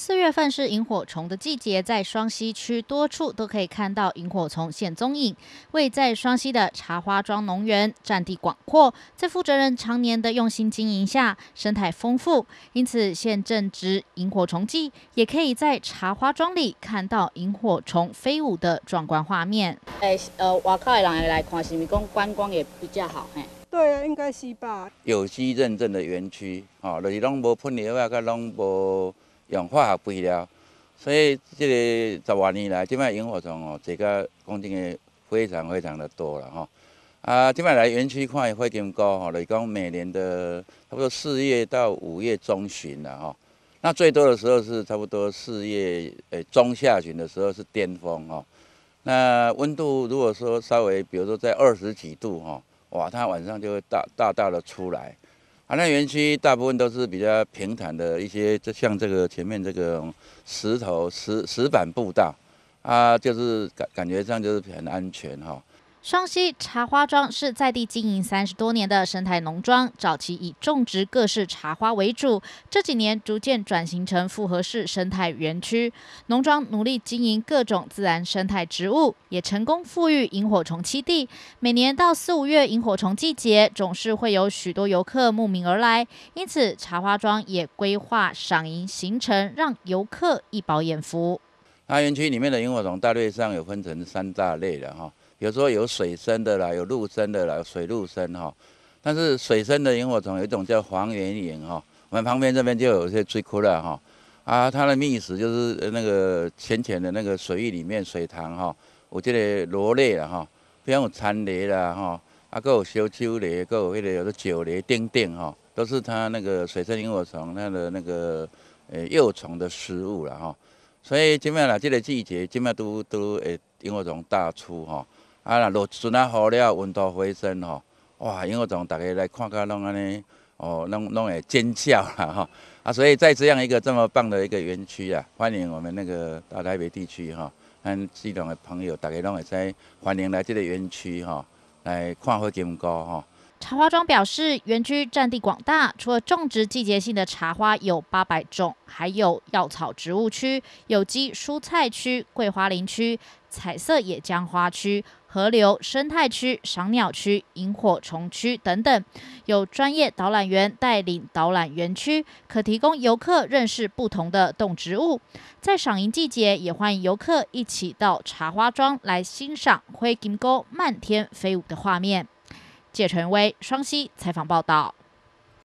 四月份是萤火虫的季节，在双溪区多处都可以看到萤火虫现踪影。位在双溪的茶花庄农园，占地广阔，在负责人常年的用心经营下，生态丰富，因此现正值萤火虫季，也可以在茶花庄里看到萤火虫飞舞的壮观画面。呃，外口的人来看是咪讲观光也比较好？嘿，对，应该是吧。有机认证的园区，哦，就是拢无喷药，也拢无。用化学肥料，所以这个十多年来，这摆萤火虫哦，这个讲真个非常非常的多了哈。啊，即摆来园区块会点高好了，讲每年的差不多四月到五月中旬了哈。那最多的时候是差不多四月诶中下旬的时候是巅峰哦。那温度如果说稍微，比如说在二十几度哈，哇，它晚上就会大大大的出来。啊，那园区大部分都是比较平坦的一些，就像这个前面这个石头石石板步道，啊，就是感感觉上就是很安全哈。双溪茶花庄是在地经营三十多年的生态农庄，早期以种植各式茶花为主，这几年逐渐转型成复合式生态园区。农庄努力经营各种自然生态植物，也成功富裕萤火虫栖地。每年到四五月萤火虫季节，总是会有许多游客慕名而来，因此茶花庄也规划赏萤行程，让游客一饱眼福。那园区里面的萤火虫，大概上有分成三大类的哈，比如说有水生的啦，有陆生的啦，水陆生哈。但是水生的萤火虫有一种叫黄圆萤哈，我们旁边这边就有些最酷的哈。啊，它的觅食就是那个浅浅的那个水域里面水塘哈，我记得螺类了哈，非常有残类啦哈，啊，各有小秋雷，各有有个酒类丁丁哈，都是它那个水生萤火虫它的那个呃幼虫的食物了哈。所以即摆啦，即个季节即摆都都会萤火虫大出吼，啊若落雨啊好了，温度回升吼，哇萤火虫逐个来看看拢安尼，哦拢拢会尖叫啦吼啊所以在这样一个这么棒的一个园区啊，欢迎我们那个大台北地区哈，咱系统的朋友大家拢会使欢迎来这个园区吼，来看花金菇吼。茶花庄表示，园区占地广大，除了种植季节性的茶花有八百种，还有药草植物区、有机蔬菜区、桂花林区、彩色野姜花区、河流生态区、赏鸟区、萤火虫区等等。有专业导览员带领导览园区，可提供游客认识不同的动植物。在赏萤季节，也欢迎游客一起到茶花庄来欣赏灰金沟漫天飞舞的画面。谢晨威、双溪采访报道。